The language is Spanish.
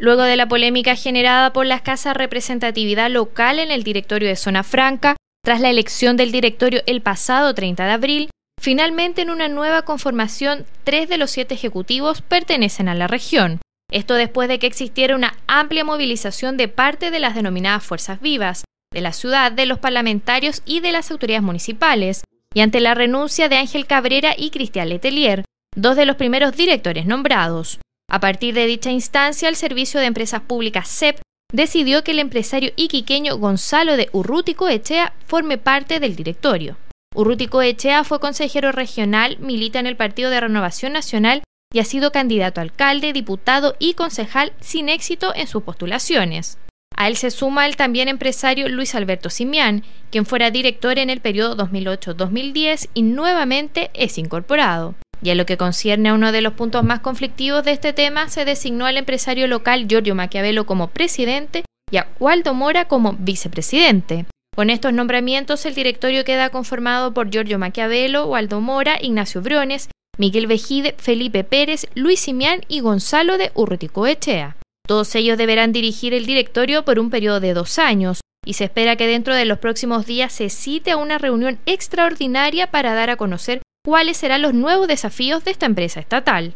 Luego de la polémica generada por la escasa representatividad local en el directorio de Zona Franca, tras la elección del directorio el pasado 30 de abril, finalmente en una nueva conformación, tres de los siete ejecutivos pertenecen a la región. Esto después de que existiera una amplia movilización de parte de las denominadas fuerzas vivas, de la ciudad, de los parlamentarios y de las autoridades municipales, y ante la renuncia de Ángel Cabrera y Cristian Letelier, dos de los primeros directores nombrados. A partir de dicha instancia, el Servicio de Empresas Públicas CEP decidió que el empresario iquiqueño Gonzalo de Urrutico Echea forme parte del directorio. Urrutico Echea fue consejero regional, milita en el Partido de Renovación Nacional y ha sido candidato a alcalde, diputado y concejal sin éxito en sus postulaciones. A él se suma el también empresario Luis Alberto Simián, quien fuera director en el periodo 2008-2010 y nuevamente es incorporado. Y en lo que concierne a uno de los puntos más conflictivos de este tema, se designó al empresario local Giorgio Maquiavelo como presidente y a Waldo Mora como vicepresidente. Con estos nombramientos, el directorio queda conformado por Giorgio Maquiavelo, Waldo Mora, Ignacio Briones, Miguel Vejide, Felipe Pérez, Luis Simián y Gonzalo de Echea. Todos ellos deberán dirigir el directorio por un periodo de dos años y se espera que dentro de los próximos días se cite a una reunión extraordinaria para dar a conocer cuáles serán los nuevos desafíos de esta empresa estatal.